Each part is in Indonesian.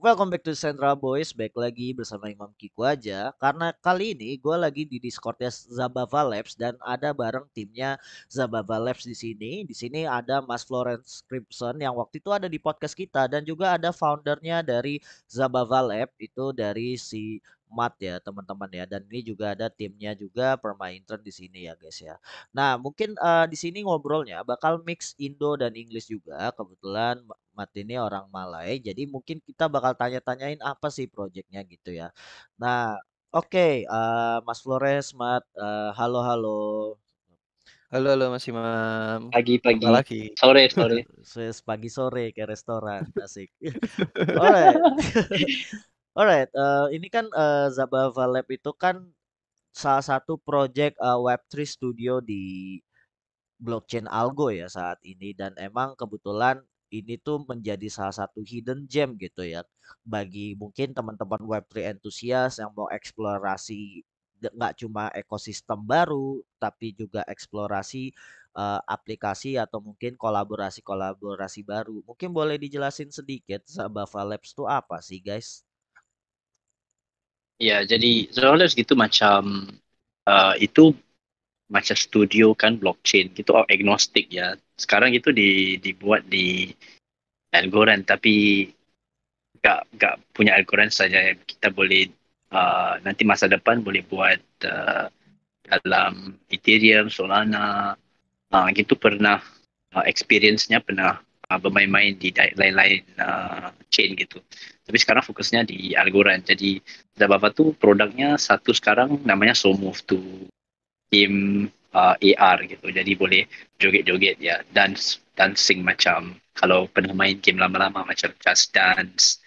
Welcome back to Central Boys, back lagi bersama Imam Kiku aja Karena kali ini gue lagi di Discordnya Zabava Labs Dan ada bareng timnya Zabava Labs di sini Di sini ada Mas Florence Crimson yang waktu itu ada di podcast kita Dan juga ada foundernya dari Zabava Lab Itu dari si Mat ya teman-teman ya dan ini juga ada timnya juga permainan di sini ya guys ya. Nah mungkin uh, di sini ngobrolnya bakal mix Indo dan Inggris juga kebetulan Mat ini orang Malay jadi mungkin kita bakal tanya-tanyain apa sih projectnya gitu ya. Nah oke okay, uh, eh, Mas Flores Mat uh, halo halo. Halo halo Mas Imam. Pagi-pagi. Lagi. Sore sore. Pagi sore ke restoran asik. Alright, uh, ini kan, uh, Zabava Lab itu kan salah satu project, uh, eh, Web3 studio di blockchain algo ya saat ini dan emang kebetulan ini tuh menjadi salah satu hidden gem gitu ya, bagi mungkin teman-teman Web3 entusias yang mau eksplorasi nggak cuma ekosistem baru, tapi juga eksplorasi, uh, aplikasi atau mungkin kolaborasi-kolaborasi baru. Mungkin boleh dijelasin sedikit Zabava Labs itu apa sih, guys? Ya, jadi Zero Labs gitu macam uh, itu macam studio kan blockchain gitu agnostik ya. Sekarang itu di dibuat di Algorand tapi gak gak punya Algorand saja kita boleh uh, nanti masa depan boleh buat uh, dalam Ethereum, Solana, uh, gitu pernah uh, experience-nya pernah Uh, bermain-main di lain-lain uh, chain gitu. Tapi sekarang fokusnya di Algorand. Jadi Zababa tu produknya satu sekarang namanya So Move to game uh, AR gitu. Jadi boleh joget-joget ya, dance dancing macam kalau pernah main game lama-lama macam Just Dance,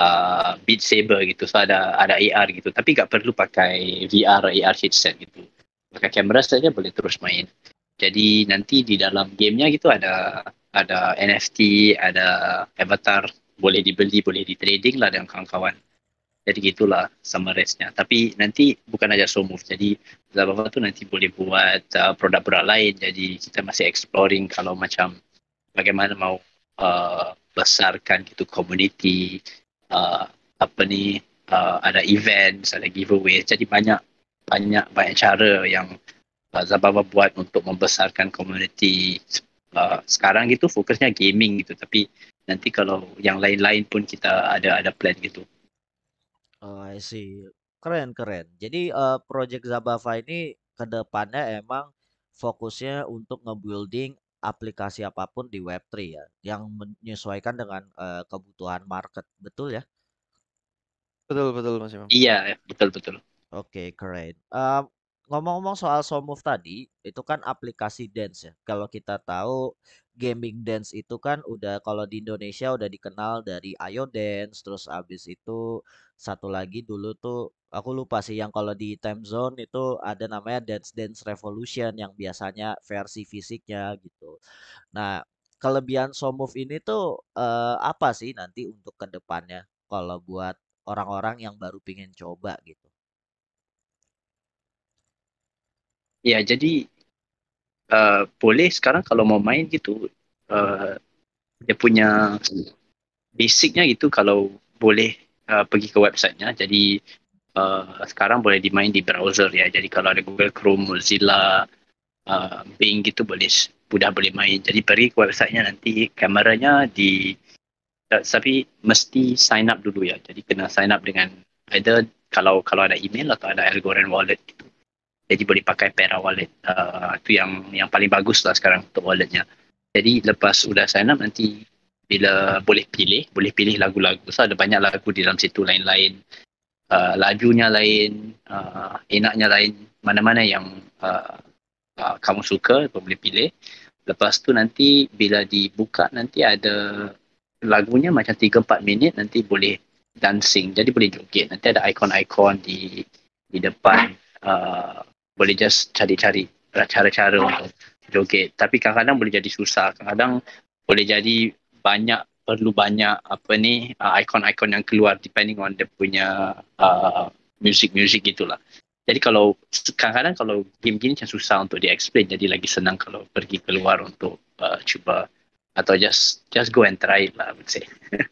uh, Beat Saber gitu. So ada ada AR gitu. Tapi tak perlu pakai VR AR headset gitu. Pakai kamera saja boleh terus main. Jadi nanti di dalam gamenya gitu ada ada NFT, ada avatar boleh dibeli, boleh di-trading lah dengan kawan-kawan. Jadi gitulah summarize-nya. Tapi nanti bukan aja so move. Jadi Zababa tu nanti boleh buat uh, produk-produk lain. Jadi kita masih exploring kalau macam bagaimana mau uh, besarkan gitu community uh, apa ni uh, ada event, ada giveaway. Jadi banyak banyak banyak cara yang uh, Zababa buat untuk membesarkan community uh, sekarang gitu fokusnya gaming gitu tapi nanti kalau yang lain-lain pun kita ada ada plan gitu oh, I see keren keren jadi uh, project Zabava ini kedepannya emang fokusnya untuk nge-building aplikasi apapun di Web3 ya, yang menyesuaikan dengan uh, kebutuhan market, betul ya? Betul betul Mas Imam. Iya betul betul. Oke okay, keren. Uh, ngomong-ngomong soal Somov tadi, itu kan aplikasi dance ya. Kalau kita tahu gaming dance itu kan udah kalau di Indonesia udah dikenal dari Ayo Dance, terus abis itu satu lagi dulu tuh aku lupa sih yang kalau di time zone itu ada namanya Dance Dance Revolution yang biasanya versi fisiknya gitu. Nah, kelebihan Somove ini tuh eh, apa sih nanti untuk kedepannya kalau buat orang-orang yang baru pingin coba gitu? Ya, jadi uh, boleh sekarang kalau mau main gitu uh, dia punya basicnya gitu kalau boleh uh, pergi ke websitenya. Jadi uh, sekarang boleh dimain di browser ya. Jadi kalau ada Google Chrome, Mozilla, uh, Bing gitu boleh sudah boleh main. Jadi pergi ke websitenya nanti kameranya di uh, tapi mesti sign up dulu ya. Jadi kena sign up dengan either kalau kalau ada email atau ada Algorand wallet gitu jadi boleh pakai Pera Wallet uh, ah, tu yang yang paling bagus lah sekarang untuk walletnya jadi lepas sudah sign up nanti bila boleh pilih boleh pilih lagu-lagu so ada banyak lagu di dalam situ lain-lain uh, lajunya lain uh, enaknya lain mana-mana yang uh, uh, kamu suka boleh pilih lepas tu nanti bila dibuka nanti ada lagunya macam 3-4 minit nanti boleh dancing jadi boleh joget nanti ada ikon-ikon di di depan uh, boleh just cari-cari cara-cara untuk joget tapi kadang-kadang boleh jadi susah kadang-kadang boleh jadi banyak perlu banyak apa ni uh, ikon-ikon yang keluar depending on dia punya uh, music-music gitulah jadi kalau kadang-kadang kalau game gini macam susah untuk di explain jadi lagi senang kalau pergi keluar untuk uh, cuba atau just just go and try lah I would say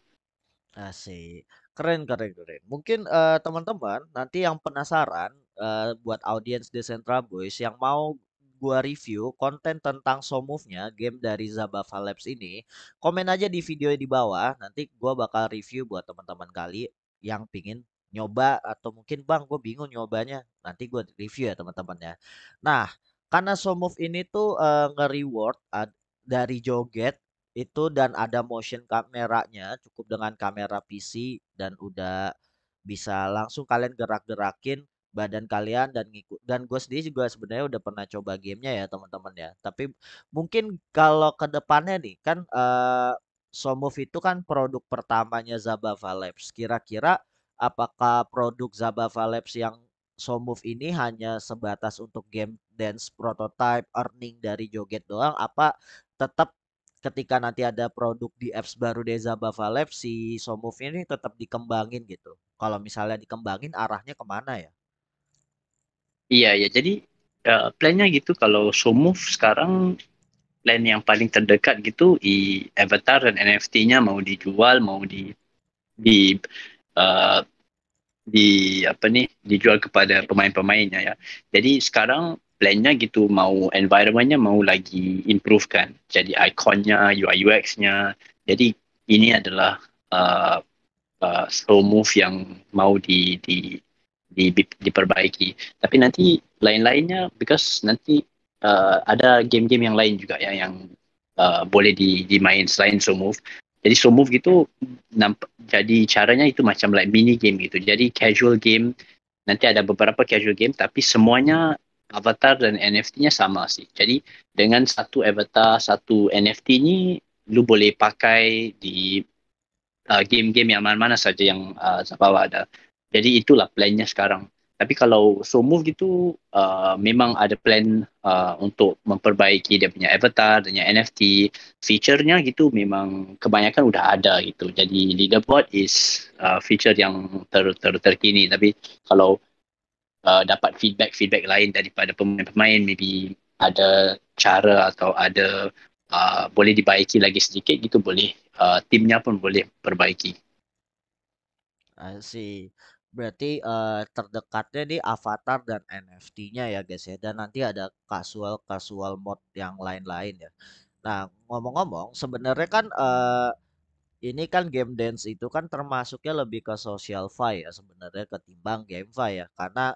Asik. Keren, keren, keren. Mungkin uh, teman-teman nanti yang penasaran Eh, buat audiens Desentral Boys yang mau gua review konten tentang So nya game dari Zabafa Labs ini, komen aja di video di bawah. Nanti gua bakal review buat teman-teman kali yang pingin nyoba atau mungkin bang gue bingung nyobanya nanti gue review ya teman teman ya. nah karena so ini tuh uh, nge-reward uh, dari joget itu dan ada motion kameranya cukup dengan kamera PC dan udah bisa langsung kalian gerak-gerakin badan kalian dan ngikut dan gue sendiri juga sebenarnya udah pernah coba gamenya ya teman-teman ya tapi mungkin kalau kedepannya nih kan uh, Somov itu kan produk pertamanya Zabava Labs kira-kira apakah produk Zabava Labs yang Somov ini hanya sebatas untuk game dance prototype earning dari joget doang apa tetap ketika nanti ada produk di apps baru dari Zabava Labs si Somov ini tetap dikembangin gitu kalau misalnya dikembangin arahnya kemana ya Iya, ya. Jadi uh, plannya gitu kalau Sumuf sekarang plan yang paling terdekat gitu i avatar dan NFT-nya mau dijual, mau di di uh, di apa nih dijual kepada pemain-pemainnya ya. Jadi sekarang plannya gitu mau environmentnya mau lagi improve kan. Jadi ikonnya, UI UX-nya. Jadi ini adalah uh, eh, uh, slow move yang mau di di di, di, diperbaiki. Tapi nanti lain-lainnya because nanti uh, ada game-game yang lain juga ya yang uh, boleh di, dimain selain so move. Jadi so move gitu nampak jadi caranya itu macam like mini game gitu. Jadi casual game nanti ada beberapa casual game tapi semuanya avatar dan NFT-nya sama sih. Jadi dengan satu avatar, satu NFT ni lu boleh pakai di uh, game-game yang mana-mana saja yang uh, Zabawa ada. Jadi itulah plannya sekarang. Tapi kalau so move gitu uh, memang ada plan uh, untuk memperbaiki dia punya avatar dan punya NFT feature-nya gitu memang kebanyakan sudah ada gitu. Jadi leaderboard is uh, feature yang ter ter terkini tapi kalau uh, dapat feedback feedback lain daripada pemain-pemain maybe ada cara atau ada uh, boleh dibaiki lagi sedikit gitu boleh uh, timnya pun boleh perbaiki. I see. Berarti uh, terdekatnya di avatar dan NFT-nya ya guys ya, dan nanti ada casual-casual mode yang lain-lain ya. Nah ngomong-ngomong sebenarnya kan, uh, ini kan game dance itu kan termasuknya lebih ke Social-fi ya sebenarnya ketimbang Game-fi ya, karena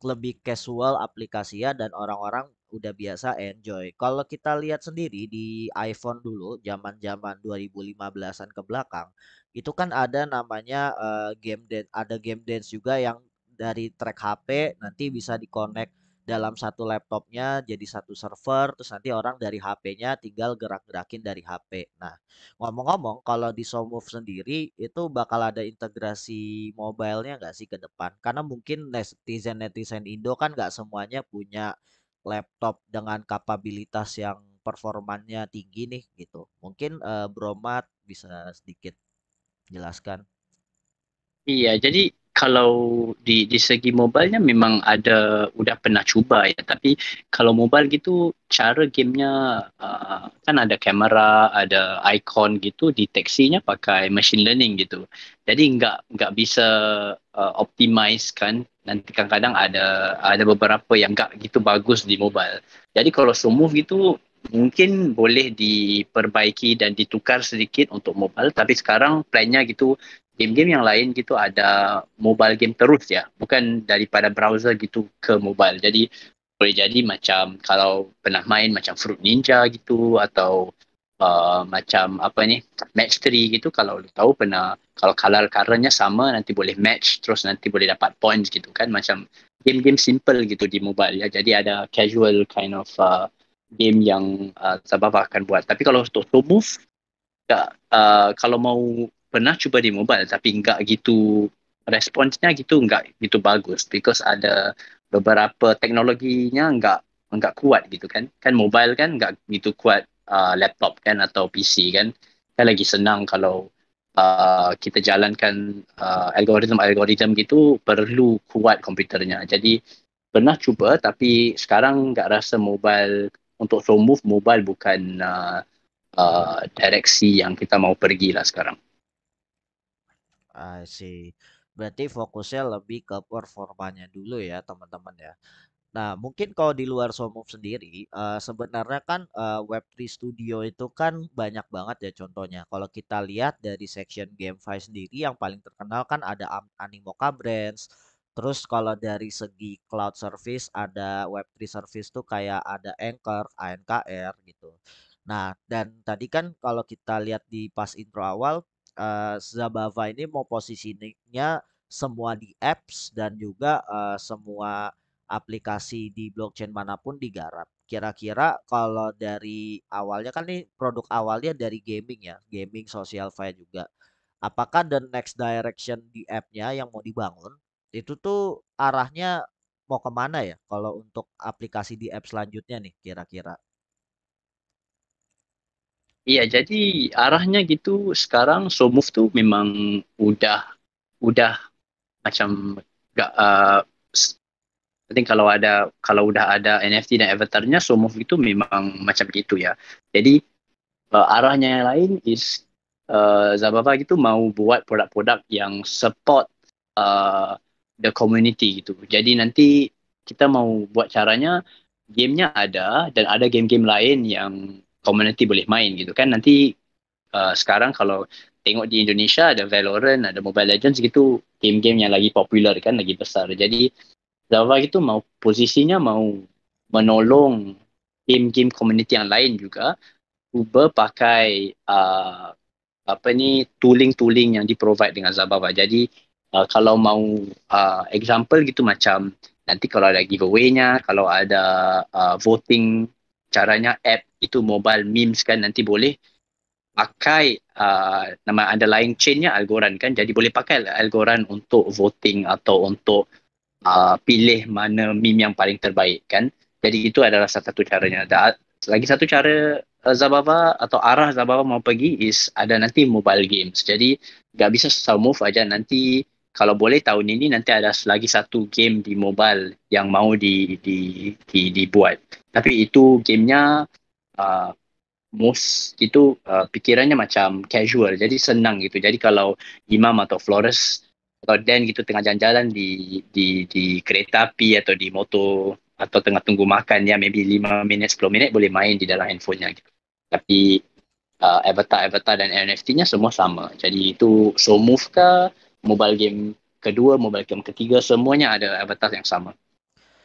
lebih casual aplikasinya dan orang-orang udah biasa enjoy. Kalau kita lihat sendiri di iPhone dulu, zaman-zaman 2015-an ke belakang, itu kan ada namanya uh, game dance, ada game dance juga yang dari track HP nanti bisa di dikonek dalam satu laptopnya jadi satu server terus nanti orang dari HP-nya tinggal gerak-gerakin dari HP. Nah, ngomong-ngomong kalau di Somove sendiri itu bakal ada integrasi mobile-nya nggak sih ke depan? Karena mungkin netizen-netizen Indo kan nggak semuanya punya laptop dengan kapabilitas yang performanya tinggi nih gitu. Mungkin uh, eh, Bromat bisa sedikit jelaskan. Iya, jadi kalau di di segi mobile-nya memang ada udah pernah coba ya, tapi kalau mobile gitu cara gamenya uh, kan ada kamera, ada icon gitu, deteksinya pakai machine learning gitu. Jadi nggak nggak bisa uh, optimize kan nanti kadang-kadang ada ada beberapa yang tak gitu bagus di mobile. Jadi kalau slow move itu mungkin boleh diperbaiki dan ditukar sedikit untuk mobile tapi sekarang plannya gitu game-game yang lain gitu ada mobile game terus ya bukan daripada browser gitu ke mobile jadi boleh jadi macam kalau pernah main macam Fruit Ninja gitu atau uh, macam apa ni match three gitu kalau lu tahu pernah kalau color karanya sama nanti boleh match terus nanti boleh dapat points gitu kan macam game-game simple gitu di mobile ya jadi ada casual kind of uh, game yang uh, Sabah akan buat tapi kalau untuk to move enggak, uh, kalau mau pernah cuba di mobile tapi enggak gitu responsnya gitu enggak gitu bagus because ada beberapa teknologinya enggak enggak kuat gitu kan kan mobile kan enggak gitu kuat uh, laptop kan atau PC kan kan lagi senang kalau uh, kita jalankan uh, algoritma-algoritma gitu perlu kuat komputernya jadi pernah cuba tapi sekarang tak rasa mobile untuk slow move mobile bukan uh, uh, direksi yang kita mau pergi lah sekarang I see berarti fokusnya lebih ke performanya dulu ya teman-teman ya Nah, mungkin kalau di luar Somov sendiri, uh, sebenarnya kan, uh, eh, Web3 Studio itu kan banyak banget ya contohnya. Kalau kita lihat dari section GameFi sendiri yang paling terkenal kan ada animo Animoca Brands, terus kalau dari segi cloud service ada Web3 service tuh kayak ada Anchor, ANKR gitu. Nah, dan tadi kan kalau kita lihat di pas intro awal, zaba eh, Zabava ini mau posisinya semua di apps dan juga, semua aplikasi di blockchain manapun digarap. Kira-kira kalau dari awalnya kan nih produk awalnya dari gaming ya, gaming social file juga. Apakah the next direction di app-nya yang mau dibangun itu tuh arahnya mau kemana ya kalau untuk aplikasi di app selanjutnya nih kira-kira? Iya, jadi arahnya gitu sekarang SoMove tuh memang udah udah macam gak uh, eh, I kalau ada kalau sudah ada NFT dan avatarnya so move itu memang macam gitu ya. Jadi uh, arahnya yang lain is uh, Zababa gitu mau buat produk-produk yang support uh, the community gitu. Jadi nanti kita mau buat caranya gamenya ada dan ada game-game lain yang community boleh main gitu kan. Nanti uh, sekarang kalau tengok di Indonesia ada Valorant, ada Mobile Legends gitu game-game yang lagi popular kan lagi besar. Jadi Java itu mau posisinya mau menolong game-game community yang lain juga cuba pakai uh, apa ni tooling-tooling yang di provide dengan Zabava. Jadi uh, kalau mau uh, example gitu macam nanti kalau ada giveaway-nya, kalau ada uh, voting caranya app itu mobile memes kan nanti boleh pakai uh, nama underlying chain-nya algoran kan. Jadi boleh pakai algoran untuk voting atau untuk uh, pilih mana meme yang paling terbaik kan. Jadi itu adalah salah satu caranya. Ada lagi satu cara uh, Zababa atau arah Zababa mau pergi is ada nanti mobile games. Jadi tidak bisa susah move aja nanti kalau boleh tahun ini nanti ada lagi satu game di mobile yang mau di di di dibuat. Di Tapi itu gamenya uh, most itu uh, pikirannya macam casual. Jadi senang gitu. Jadi kalau Imam atau Flores kalau Dan gitu tengah jalan-jalan di di di kereta api atau di motor atau tengah tunggu makan ya maybe 5 minit 10 minit boleh main di dalam handphonenya gitu. Tapi uh, avatar-avatar dan NFT-nya semua sama. Jadi itu so move ke mobile game kedua, mobile game ketiga semuanya ada avatar yang sama.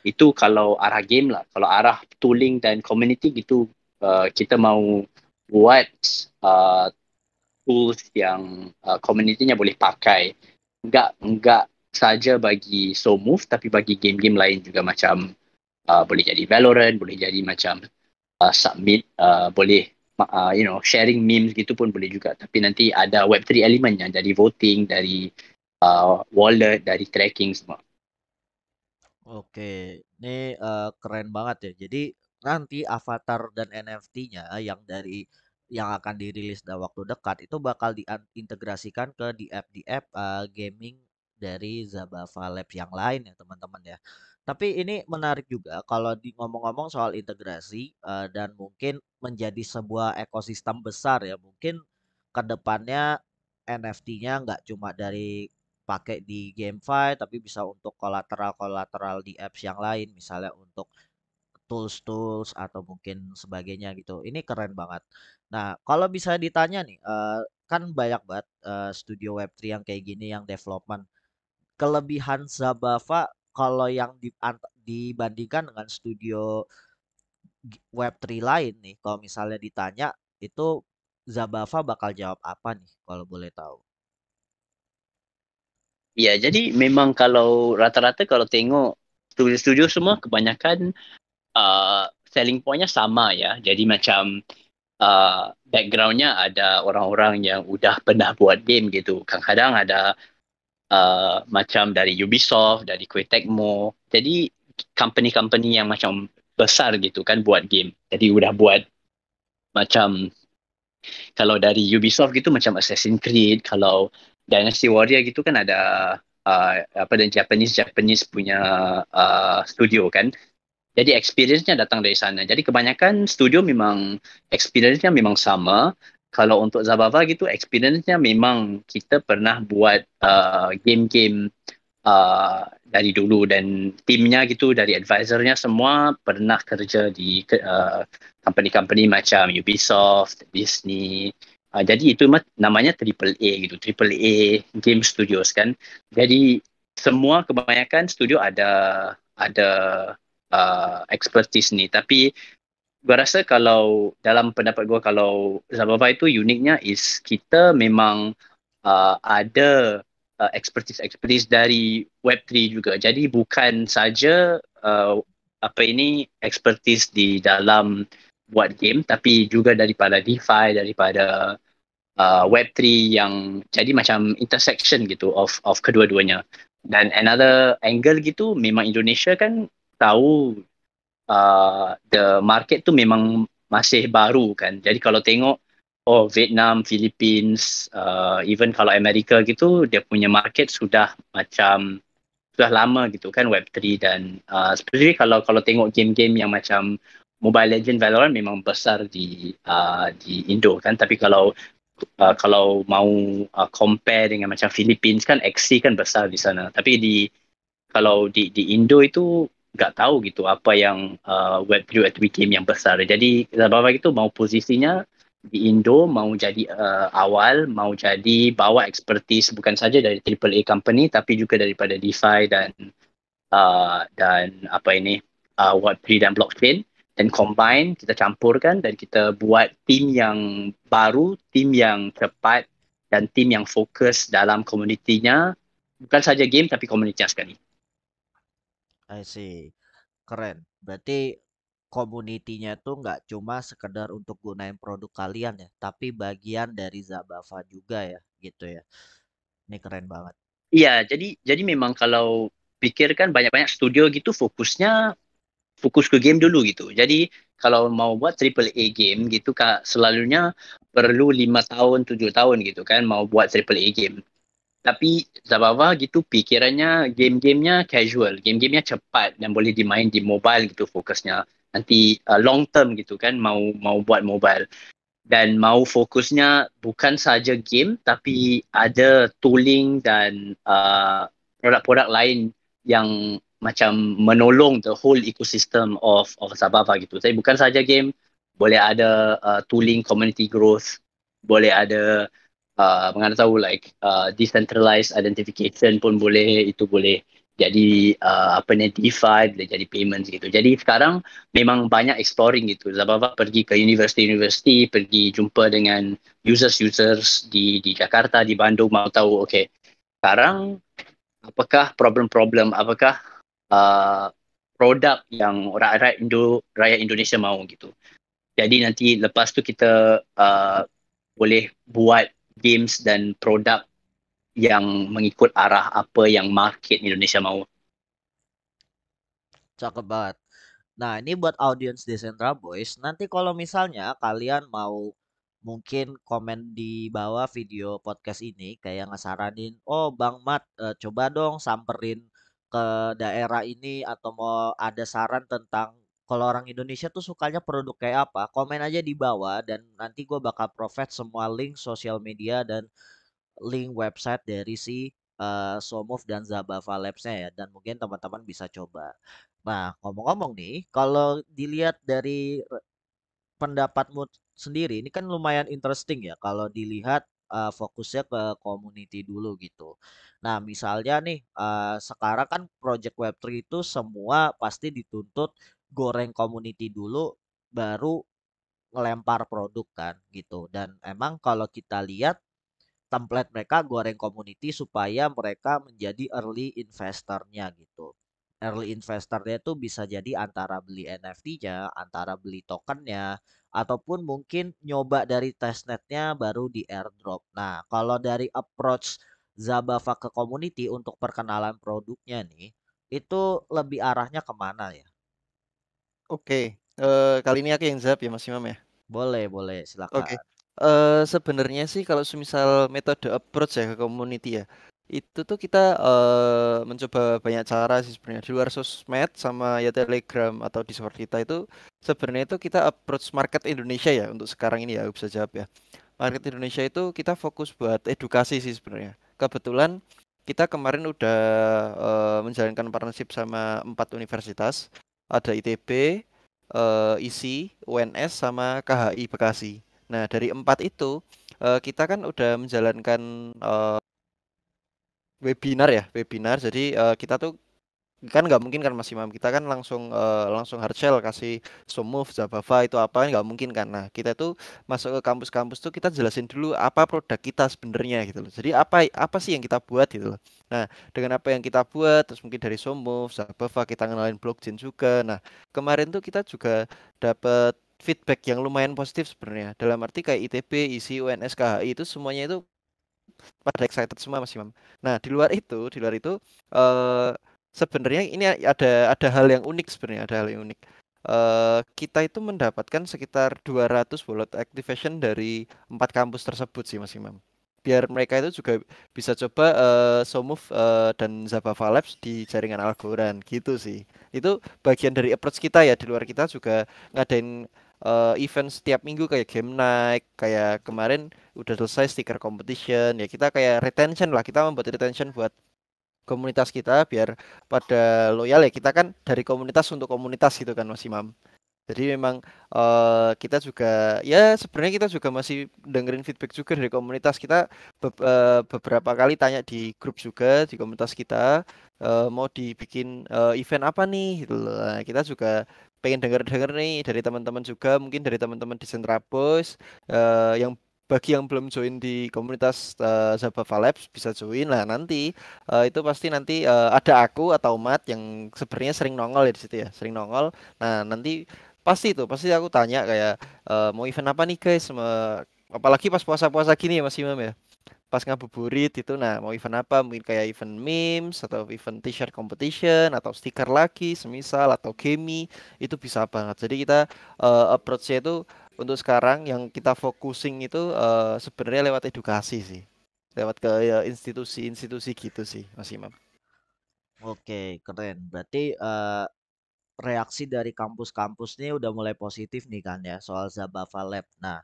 Itu kalau arah game lah. Kalau arah tooling dan community gitu uh, kita mau buat uh, tools yang uh, community-nya boleh pakai enggak enggak saja bagi so move tapi bagi game-game lain juga macam uh, boleh jadi Valorant boleh jadi macam uh, submit uh, boleh uh, you know sharing memes gitu pun boleh juga tapi nanti ada web3 elemennya, dari voting dari uh, wallet dari tracking semua Oke, ini uh, keren banget ya. Jadi nanti avatar dan NFT-nya yang dari yang akan dirilis dalam waktu dekat itu bakal diintegrasikan ke di app di app uh, gaming dari Zabava Labs yang lain ya teman-teman ya. Tapi ini menarik juga kalau di ngomong-ngomong soal integrasi uh, dan mungkin menjadi sebuah ekosistem besar ya mungkin kedepannya NFT-nya nggak cuma dari pakai di GameFi tapi bisa untuk kolateral-kolateral di apps yang lain misalnya untuk tools-tools atau mungkin sebagainya gitu. Ini keren banget. Nah, kalau bisa ditanya nih, eh, kan banyak banget eh, studio Web3 yang kayak gini yang development. Kelebihan Zabava kalau yang dibandingkan dengan studio Web3 lain nih, kalau misalnya ditanya itu Zabava bakal jawab apa nih kalau boleh tahu? Ya, jadi memang kalau rata-rata kalau tengok studio-studio semua kebanyakan uh, selling pointnya sama ya. Jadi macam uh, backgroundnya ada orang-orang yang udah pernah buat game gitu. Kadang-kadang ada uh, macam dari Ubisoft, dari Quitecmo. Jadi company-company yang macam besar gitu kan buat game. Jadi udah buat macam kalau dari Ubisoft gitu macam Assassin's Creed, kalau Dynasty Warrior gitu kan ada uh, apa dan Japanese Japanese punya uh, studio kan. Jadi experience-nya datang dari sana. Jadi kebanyakan studio memang experience-nya memang sama. Kalau untuk Zabava gitu experience-nya memang kita pernah buat uh, game-game uh, dari dulu dan timnya gitu dari advisor-nya semua pernah kerja di uh, company-company macam Ubisoft, Disney. Uh, jadi itu namanya AAA gitu, AAA game studios kan. Jadi semua kebanyakan studio ada ada uh, expertise ni tapi gua rasa kalau dalam pendapat gua kalau Zabava itu uniknya is kita memang uh, ada uh, expertise expertise dari web3 juga jadi bukan saja uh, apa ini expertise di dalam buat game tapi juga daripada defi daripada uh, web3 yang jadi macam intersection gitu of of kedua-duanya dan another angle gitu memang Indonesia kan tahu uh, the market tu memang masih baru kan. Jadi kalau tengok oh Vietnam, Philippines, uh, even kalau Amerika gitu dia punya market sudah macam sudah lama gitu kan web3 dan uh, especially kalau kalau tengok game-game yang macam Mobile Legend Valorant memang besar di uh, di Indo kan tapi kalau uh, kalau mau uh, compare dengan macam Philippines kan XC kan besar di sana tapi di kalau di di Indo itu tak tahu gitu apa yang uh, web 3 web 3 game yang besar. Jadi Zabava itu mau posisinya di Indo, mau jadi uh, awal, mau jadi bawa expertise bukan saja dari triple A company tapi juga daripada DeFi dan uh, dan apa ini uh, web 3 dan blockchain dan combine kita campurkan dan kita buat tim yang baru, tim yang cepat dan tim yang fokus dalam komunitinya bukan saja game tapi komunitas sekali. I see. Keren. Berarti komunitinya nya tuh nggak cuma sekedar untuk gunain produk kalian ya, tapi bagian dari Zabava juga ya, gitu ya. Ini keren banget. Iya, jadi jadi memang kalau pikirkan banyak-banyak studio gitu fokusnya fokus ke game dulu gitu. Jadi kalau mau buat triple A game gitu kak selalunya perlu lima tahun tujuh tahun gitu kan mau buat triple A game. tapi Zabava gitu pikirannya game-gamenya casual, game-gamenya cepat dan boleh dimain di mobile gitu fokusnya. Nanti uh, long term gitu kan mau mau buat mobile dan mau fokusnya bukan saja game tapi ada tooling dan uh, produk-produk lain yang macam menolong the whole ecosystem of of Zabava gitu. Tapi bukan saja game, boleh ada uh, tooling community growth, boleh ada uh, tahu like uh, decentralized identification pun boleh itu boleh jadi uh, apa ni DeFi boleh jadi payments gitu. Jadi sekarang memang banyak exploring gitu. Sebab apa pergi ke universiti-universiti, pergi jumpa dengan users-users di di Jakarta, di Bandung mau tahu okay sekarang apakah problem-problem, apakah uh, produk yang rakyat Indo, rakyat Indonesia mau gitu. Jadi nanti lepas tu kita uh, boleh buat games dan produk yang mengikut arah apa yang market Indonesia mau. Cakep banget. Nah, ini buat audiens di Sentra Boys. Nanti kalau misalnya kalian mau mungkin komen di bawah video podcast ini kayak ngesaranin, "Oh, Bang Mat, eh, coba dong samperin ke daerah ini atau mau ada saran tentang kalau orang Indonesia tuh sukanya produk kayak apa, komen aja di bawah dan nanti gue bakal profit semua link sosial media dan link website dari si uh, Somov dan Zabava labs ya dan mungkin teman-teman bisa coba. Nah, ngomong-ngomong nih, kalau dilihat dari pendapatmu sendiri ini kan lumayan interesting ya kalau dilihat uh, fokusnya ke community dulu gitu. Nah, misalnya nih uh, sekarang kan project web3 itu semua pasti dituntut goreng community dulu baru ngelempar produk kan gitu dan emang kalau kita lihat template mereka goreng community supaya mereka menjadi early investornya gitu early investornya itu bisa jadi antara beli NFT-nya, antara beli tokennya, ataupun mungkin nyoba dari testnetnya baru di airdrop. Nah, kalau dari approach Zabava ke community untuk perkenalan produknya nih, itu lebih arahnya kemana ya? Oke, uh, kali ini aku yang jawab ya, Mas Imam ya? Boleh boleh, silakan. Oke, Uh, sebenarnya sih kalau semisal metode approach ya ke community ya, itu tuh kita, uh, mencoba banyak cara sih sebenarnya di luar sosmed sama ya Telegram atau Discord kita itu, sebenarnya itu kita approach market Indonesia ya untuk sekarang ini ya, aku bisa jawab ya. Market Indonesia itu kita fokus buat edukasi sih sebenarnya. Kebetulan kita kemarin udah, uh, menjalankan partnership sama empat universitas ada ITB, uh, eh, ISI, UNS sama KHI Bekasi. Nah, dari empat itu uh, kita kan udah menjalankan uh, webinar ya, webinar. Jadi uh, kita tuh kan nggak mungkin kan Mas Imam kita kan langsung uh, langsung hard shell kasih Somove, Zabava itu apa kan nggak mungkin kan nah kita tuh masuk ke kampus-kampus tuh kita jelasin dulu apa produk kita sebenarnya gitu loh jadi apa apa sih yang kita buat gitu loh nah dengan apa yang kita buat terus mungkin dari Somove, Zabava kita ngenalin blockchain juga nah kemarin tuh kita juga dapat feedback yang lumayan positif sebenarnya dalam arti kayak ITB, ISI, UNS, KHI itu semuanya itu pada excited semua Mas Imam. Nah di luar itu, di luar itu uh, sebenarnya ini ada ada hal yang unik sebenarnya ada hal yang unik uh, kita itu mendapatkan sekitar 200 wallet activation dari empat kampus tersebut sih Mas Imam biar mereka itu juga bisa coba uh, Somuf uh, dan Zabava Labs di jaringan Algorand gitu sih. Itu bagian dari approach kita ya di luar kita juga ngadain uh, event setiap minggu kayak game night, kayak kemarin udah selesai stiker competition ya kita kayak retention lah kita membuat retention buat komunitas kita biar pada loyal ya kita kan dari komunitas untuk komunitas gitu kan Mas Imam. Jadi memang uh, kita juga ya sebenarnya kita juga masih dengerin feedback juga dari komunitas kita be uh, beberapa kali tanya di grup juga di komunitas kita uh, mau dibikin uh, event apa nih gitu loh. Nah, kita juga pengen denger-denger nih dari teman-teman juga mungkin dari teman-teman di Sentra Boys uh, yang bagi yang belum join di komunitas uh, eh, Zabava Labs bisa join lah nanti uh, itu pasti nanti uh, ada aku atau Mat yang sebenarnya sering nongol ya di situ ya sering nongol nah nanti pasti itu pasti aku tanya kayak uh, mau event apa nih guys Me apalagi pas puasa-puasa gini ya Mas Imam ya pas ngabuburit itu nah mau event apa mungkin kayak event memes atau event t-shirt competition atau stiker lagi semisal atau gaming itu bisa banget jadi kita uh, approach-nya itu untuk sekarang yang kita fokusing itu uh, sebenarnya lewat edukasi sih lewat ke ya, institusi-institusi ya, gitu sih Mas Imam. Oke keren berarti uh, reaksi dari kampus-kampus ini udah mulai positif nih kan ya soal Zabava Lab. Nah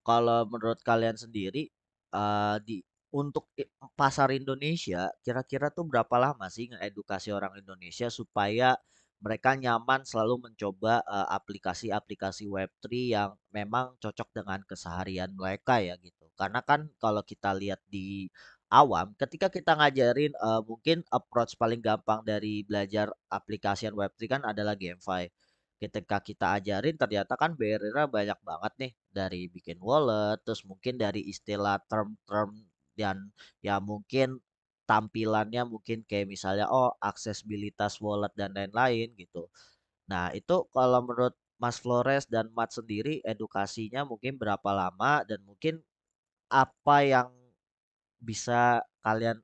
kalau menurut kalian sendiri uh, di untuk pasar Indonesia kira-kira tuh berapa lama sih ngedukasi orang Indonesia supaya mereka nyaman selalu mencoba aplikasi eh, aplikasi-aplikasi Web3 yang memang cocok dengan keseharian mereka ya gitu. Karena kan kalau kita lihat di awam, ketika kita ngajarin uh, mungkin approach paling gampang dari belajar aplikasi Web3 kan adalah GameFi. Ketika kita ajarin ternyata kan barrier banyak banget nih dari bikin wallet, terus mungkin dari istilah term-term dan ya mungkin tampilannya mungkin kayak misalnya oh aksesibilitas wallet dan lain-lain gitu. Nah, itu kalau menurut Mas Flores dan Mat sendiri edukasinya mungkin berapa lama dan mungkin apa yang bisa kalian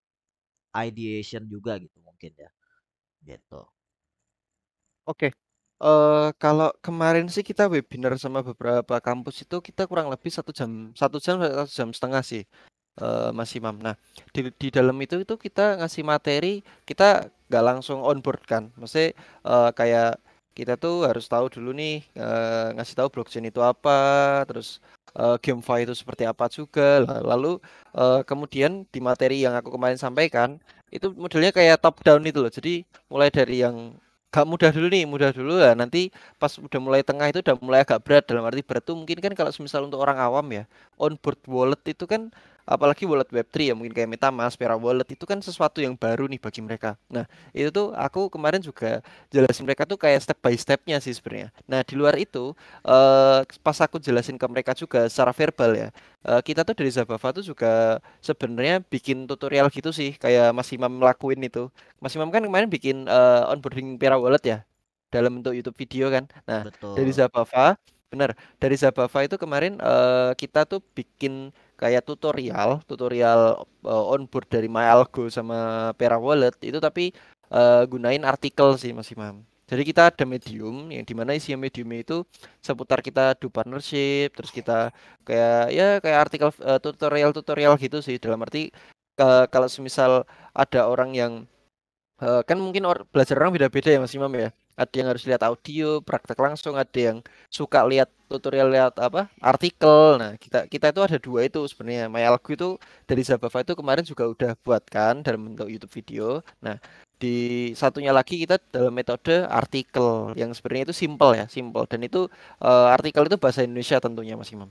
ideation juga gitu mungkin ya. Gitu. Oke. Uh, kalau kemarin sih kita webinar sama beberapa kampus itu kita kurang lebih satu jam satu jam satu jam setengah sih uh, Mas Imam. Nah, di, di dalam itu itu kita ngasih materi, kita nggak langsung onboard kan. Maksudnya uh, kayak kita tuh harus tahu dulu nih uh, ngasih tahu blockchain itu apa, terus uh, GameFi itu seperti apa juga. Lalu uh, kemudian di materi yang aku kemarin sampaikan itu modelnya kayak top down itu loh. Jadi mulai dari yang gak mudah dulu nih, mudah dulu lah. Nanti pas udah mulai tengah itu udah mulai agak berat dalam arti berat tuh mungkin kan kalau misal untuk orang awam ya, onboard wallet itu kan apalagi wallet Web3 ya mungkin kayak MetaMask, Pera Wallet itu kan sesuatu yang baru nih bagi mereka. Nah, itu tuh aku kemarin juga jelasin mereka tuh kayak step by stepnya sih sebenarnya. Nah, di luar itu eh, pas aku jelasin ke mereka juga secara verbal ya. Eh, kita tuh dari Zabava tuh juga sebenarnya bikin tutorial gitu sih kayak Mas Imam lakuin itu. Mas Imam kan kemarin bikin eh, onboarding Pera Wallet ya dalam bentuk YouTube video kan. Nah, Betul. dari Zabava benar dari Zabava itu kemarin uh, kita tuh bikin kayak tutorial, tutorial uh, eh, board dari MyAlgo sama Pera Wallet itu tapi uh, gunain artikel sih Mas Imam. Jadi kita ada medium yang dimana isi mediumnya itu seputar kita do partnership, terus kita kayak ya kayak artikel uh, eh, tutorial tutorial gitu sih dalam arti uh, kalau semisal ada orang yang uh, kan mungkin or belajar orang beda-beda ya Mas Imam ya ada yang harus lihat audio praktek langsung ada yang suka lihat tutorial lihat apa artikel nah kita kita itu ada dua itu sebenarnya Myalgo itu dari Zabava itu kemarin juga udah buatkan dalam bentuk YouTube video nah di satunya lagi kita dalam metode artikel yang sebenarnya itu simple ya simple dan itu uh, artikel itu bahasa Indonesia tentunya Mas Imam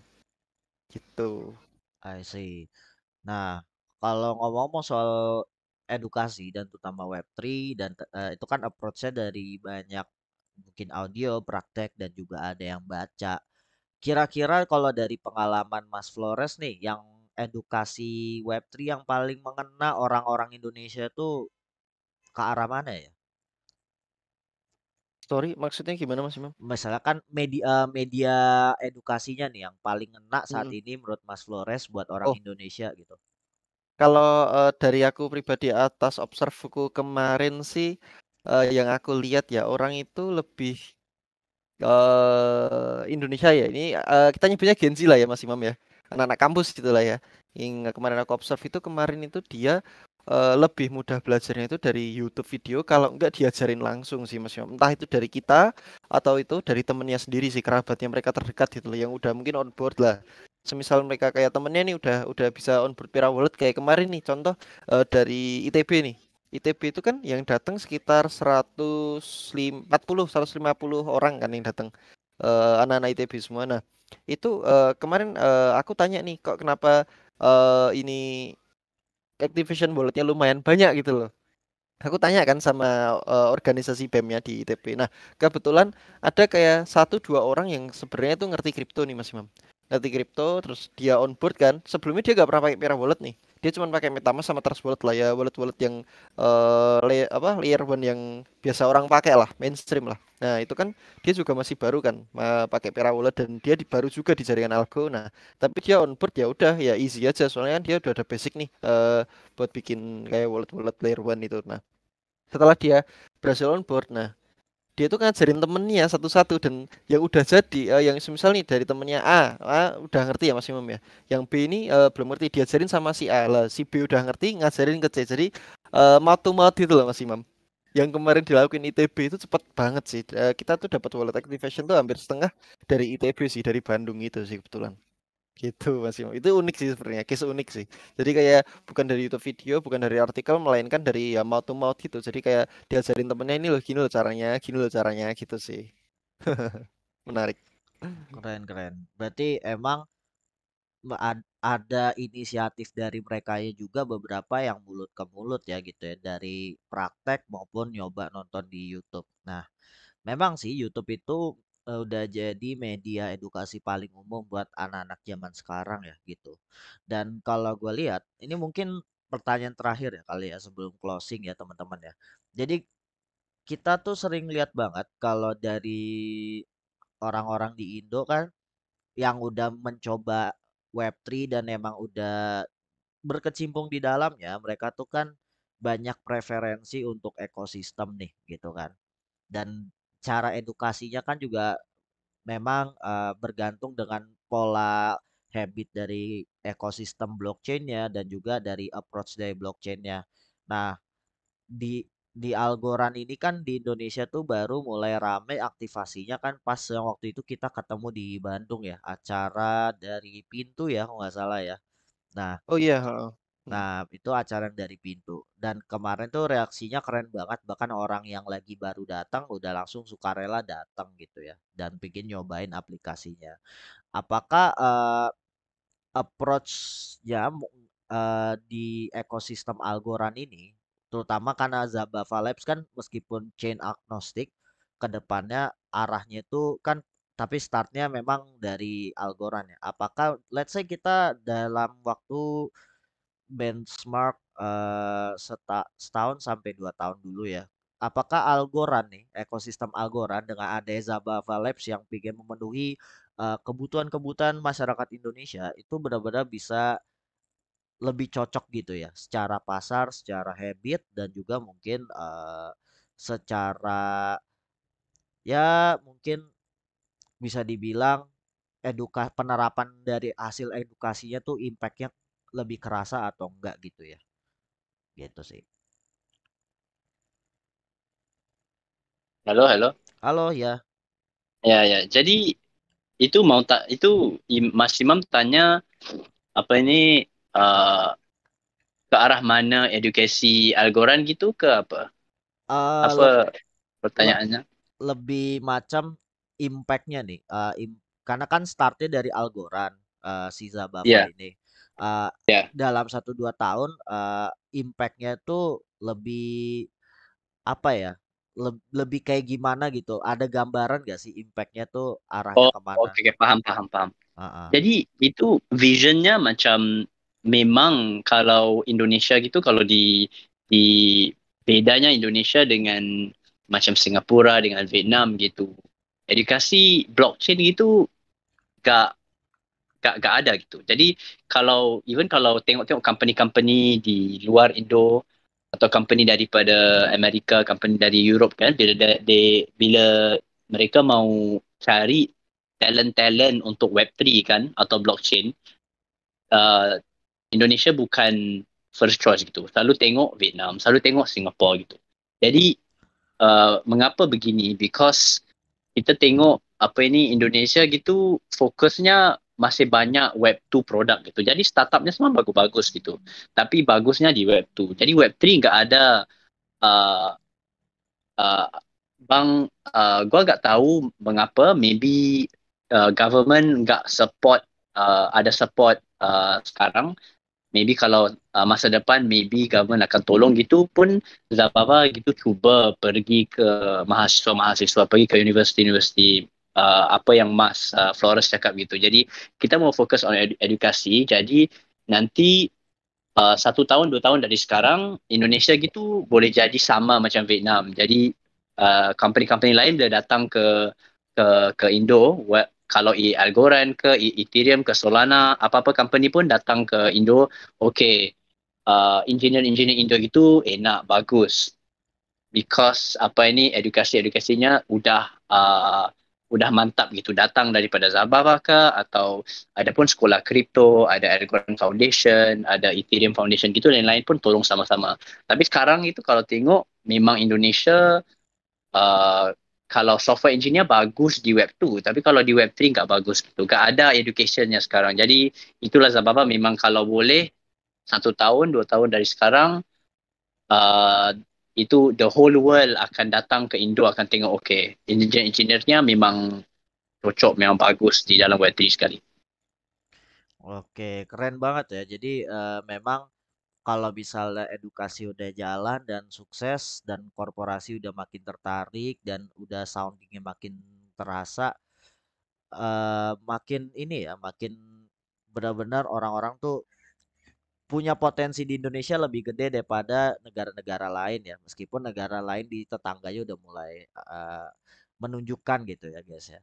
gitu I see nah kalau ngomong-ngomong soal edukasi dan terutama Web3 dan uh, itu kan approach-nya dari banyak mungkin audio, praktek dan juga ada yang baca. Kira-kira kalau dari pengalaman Mas Flores nih yang edukasi Web3 yang paling mengena orang-orang Indonesia itu ke arah mana ya? story maksudnya gimana Mas Imam? Misalnya kan media eh, media edukasinya nih yang paling ngena saat hmm. ini menurut Mas Flores buat orang Oh. Indonesia gitu. Kalau uh, dari aku pribadi atas observeku kemarin sih uh, yang aku lihat ya orang itu lebih uh, Indonesia ya ini uh, kita nyebutnya Gen Z lah ya Mas Imam ya anak-anak kampus gitulah ya yang kemarin aku observe itu kemarin itu dia uh, lebih mudah belajarnya itu dari YouTube video kalau enggak diajarin langsung sih Mas Imam entah itu dari kita atau itu dari temennya sendiri sih kerabatnya mereka terdekat gitu loh yang udah mungkin on board lah semisal mereka kayak temennya nih udah udah bisa on board Pira Wallet kayak kemarin nih contoh uh, dari ITB nih ITB itu kan yang datang sekitar 140 150 orang kan yang datang uh, eh, anak-anak ITB semua nah itu uh, kemarin uh, aku tanya nih kok kenapa uh, ini Activision walletnya lumayan banyak gitu loh aku tanya kan sama uh, organisasi BEM-nya di ITB. Nah, kebetulan ada kayak satu dua orang yang sebenarnya itu ngerti kripto nih Mas Imam ngerti kripto terus dia on board kan sebelumnya dia nggak pernah pakai Pira Wallet nih dia cuma pakai MetaMask sama Trust Wallet lah ya wallet-wallet yang uh, eh, layer, apa layer one yang biasa orang pakai lah mainstream lah nah itu kan dia juga masih baru kan uh, pakai Pera Wallet dan dia di, baru juga di jaringan Algo nah tapi dia on board ya udah ya easy aja soalnya kan dia udah ada basic nih uh, buat bikin kayak wallet-wallet layer one itu nah setelah dia berhasil on board nah dia tuh ngajarin temennya satu-satu dan yang udah jadi uh, yang semisal nih dari temennya A, A udah ngerti ya Mas ya yang B ini uh, belum ngerti diajarin sama si A lah si B udah ngerti ngajarin ke C jadi uh, eh, matu mati gitu mouth loh Mas Imam yang kemarin dilakuin ITB itu cepet banget sih uh, kita tuh dapat wallet activation tuh hampir setengah dari ITB sih dari Bandung itu sih kebetulan gitu Mas Itu unik sih sebenarnya, case unik sih. Jadi kayak bukan dari YouTube video, bukan dari artikel, melainkan dari ya mau to mouth gitu. Jadi kayak diajarin temennya ini loh, gini loh caranya, gini loh caranya gitu sih. Menarik. Keren keren. Berarti emang ada inisiatif dari mereka ya juga beberapa yang mulut ke mulut ya gitu ya dari praktek maupun nyoba nonton di YouTube. Nah, memang sih YouTube itu Eh, udah jadi media edukasi paling umum buat anak-anak zaman sekarang ya, gitu. Dan kalau gue lihat, ini mungkin pertanyaan terakhir ya kali ya sebelum closing ya teman-teman ya. Jadi, kita tuh sering lihat banget kalau dari orang-orang di Indo kan, yang udah mencoba Web3 dan emang udah berkecimpung di dalamnya, mereka tuh kan banyak preferensi untuk ekosistem nih, gitu kan. Dan cara edukasinya kan juga memang uh, bergantung dengan pola habit dari ekosistem blockchainnya dan juga dari approach dari blockchainnya. Nah di di Algoran ini kan di Indonesia tuh baru mulai rame aktivasinya kan pas yang waktu itu kita ketemu di Bandung ya acara dari Pintu ya nggak salah ya. Nah Oh iya, Nah, itu acara dari pintu Dan kemarin tuh reaksinya keren banget. Bahkan orang yang lagi baru datang udah langsung suka rela datang gitu ya. Dan bikin nyobain aplikasinya. Apakah uh, approach-nya uh, di ekosistem Algorand ini, terutama karena Zabava Labs kan meskipun chain agnostik, kedepannya arahnya itu kan tapi startnya memang dari Algorand ya. Apakah let's say kita dalam waktu benchmark, eee, seta setahun sampai dua tahun dulu ya. Apakah Algorand nih, ekosistem Algorand dengan ada Zabava Labs yang ingin memenuhi, eee, kebutuhan-kebutuhan masyarakat Indonesia itu benar-benar bisa lebih cocok gitu ya, secara pasar, secara habit, dan juga mungkin, eee, secara ya mungkin bisa dibilang eduka penerapan dari hasil edukasinya tuh impactnya lebih kerasa atau enggak gitu ya gitu sih halo halo halo ya ya ya jadi itu mau tak itu Mas Imam tanya apa ini uh, ke arah mana edukasi Algoran gitu ke apa uh, apa pertanyaannya lebih macam impactnya nih uh, im karena kan startnya dari Algoran uh, si yeah. ini uh, eh, yeah. dalam satu dua tahun uh, impactnya itu lebih apa ya le lebih kayak gimana gitu ada gambaran gak sih impactnya tuh arahnya oh, kemana? Oke okay, paham paham paham. Uh -uh. Jadi itu visionnya macam memang kalau Indonesia gitu kalau di di bedanya Indonesia dengan macam Singapura dengan Vietnam gitu edukasi blockchain gitu gak gak gak ada gitu. Jadi kalau even kalau tengok-tengok company-company di luar Indo atau company daripada Amerika, company dari Europe kan bila de, de, bila mereka mau cari talent-talent untuk web3 kan atau blockchain uh, Indonesia bukan first choice gitu. Selalu tengok Vietnam, selalu tengok Singapore gitu. Jadi uh, mengapa begini? Because kita tengok apa ini Indonesia gitu fokusnya masih banyak web 2 produk gitu. Jadi startupnya semua bagus-bagus gitu. Tapi bagusnya di web 2. Jadi web 3 enggak ada uh, uh, bang uh, gua enggak tahu mengapa maybe uh, government enggak support uh, ada support uh, sekarang. Maybe kalau uh, masa depan maybe government akan tolong gitu pun Zababa gitu cuba pergi ke mahasiswa-mahasiswa pergi ke universiti-universiti uh, apa yang Mas uh, Flores cakap gitu. Jadi kita mau fokus on ed- edukasi. Jadi nanti uh, satu tahun dua tahun dari sekarang Indonesia gitu boleh jadi sama macam Vietnam. Jadi uh, company-company lain dia datang ke ke ke Indo. Where, kalau i e Algorand ke i e Ethereum ke Solana apa-apa company pun datang ke Indo, okay. Uh, engineer-engineer Indo itu enak, bagus. Because apa ini edukasi-edukasinya udah uh, udah mantap gitu datang daripada Zabarah ke atau ada pun sekolah kripto, ada Algorand Foundation, ada Ethereum Foundation gitu dan lain-lain pun tolong sama-sama. Tapi sekarang itu kalau tengok memang Indonesia uh, kalau software engineer bagus di web 2 tapi kalau di web 3 enggak bagus gitu. Enggak ada educationnya sekarang. Jadi itulah Zababa memang kalau boleh satu tahun, dua tahun dari sekarang uh, itu the whole world akan datang ke Indo akan tengok okay engineer-engineernya memang cocok memang bagus di dalam Web3 sekali. Oke, keren banget ya. Jadi uh, memang kalau misalnya edukasi udah jalan dan sukses dan korporasi udah makin tertarik dan udah soundingnya makin terasa, uh, makin ini ya, makin benar-benar orang-orang tuh punya potensi di Indonesia lebih gede daripada negara-negara lain ya meskipun negara lain di tetangganya udah mulai uh, menunjukkan gitu ya guys ya.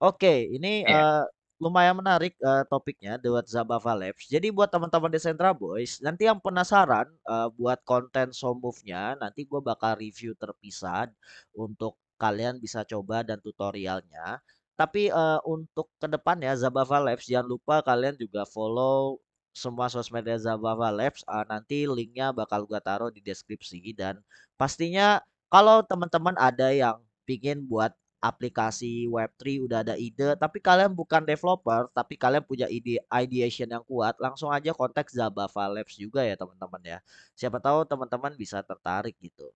Oke, ini uh, lumayan menarik uh, topiknya buat Zabafa Labs. Jadi buat teman-teman di Sentra Boys, nanti yang penasaran uh, buat konten somove-nya, nanti gue bakal review terpisah untuk kalian bisa coba dan tutorialnya. Tapi uh, untuk kedepannya Zabava Labs jangan lupa kalian juga follow semua sosmed Zabava Labs uh, nanti linknya bakal gue taruh di deskripsi dan pastinya kalau teman-teman ada yang pingin buat aplikasi Web3 udah ada ide, tapi kalian bukan developer, tapi kalian punya ide ideation yang kuat, langsung aja kontak Zabava Labs juga ya teman-teman ya. Siapa tahu teman-teman bisa tertarik gitu.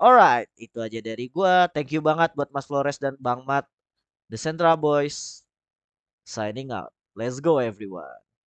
Alright, itu aja dari gue. Thank you banget buat Mas Flores dan Bang Mat. The Central Boys signing out. Let's go everyone.